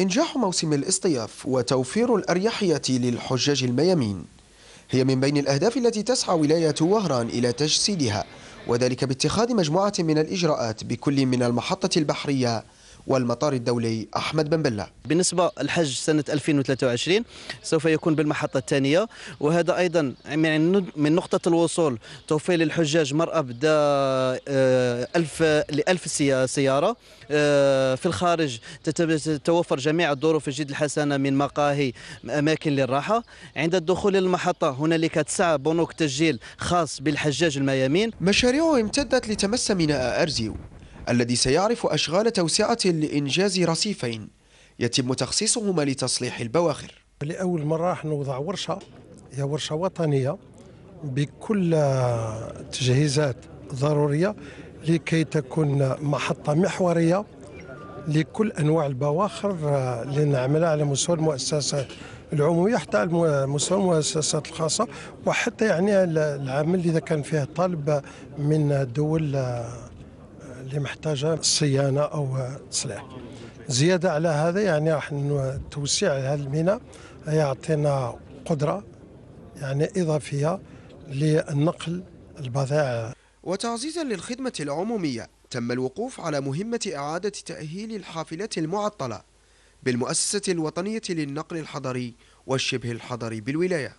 إنجاح موسم الاصطياف وتوفير الأريحية للحجاج الميامين هي من بين الأهداف التي تسعى ولاية وهران إلى تجسيدها وذلك باتخاذ مجموعة من الإجراءات بكل من المحطة البحرية والمطار الدولي أحمد بن بلة بالنسبة للحج سنة 2023 سوف يكون بالمحطة الثانية وهذا أيضا من نقطة الوصول توفير للحجاج مرأة بدا آه، ألف لألف سيارة آه، في الخارج تتوفر جميع الظروف في جد الحسنة من مقاهي أماكن للراحة عند الدخول للمحطة هنالك تسعة بنوك تسجيل خاص بالحجاج الميامين مشاريع امتدت لتمس ميناء أرزيو الذي سيعرف أشغال توسعة لإنجاز رصيفين يتم تخصيصهما لتصليح البواخر لأول مرة راح نوضع ورشة هي ورشة وطنية بكل تجهيزات ضرورية لكي تكون محطة محورية لكل أنواع البواخر اللي نعملها على مستوى المؤسسات العمومية حتى مستوى المؤسسات الخاصة وحتى يعني العمل إذا كان فيه طلب من دول اللي محتاجه صيانه او تصليح زياده على هذا يعني راح توسيع هذا الميناء يعطينا قدره يعني اضافيه للنقل البضائع وتعزيزا للخدمه العموميه تم الوقوف على مهمه اعاده تاهيل الحافلات المعطله بالمؤسسه الوطنيه للنقل الحضري والشبه الحضري بالولايه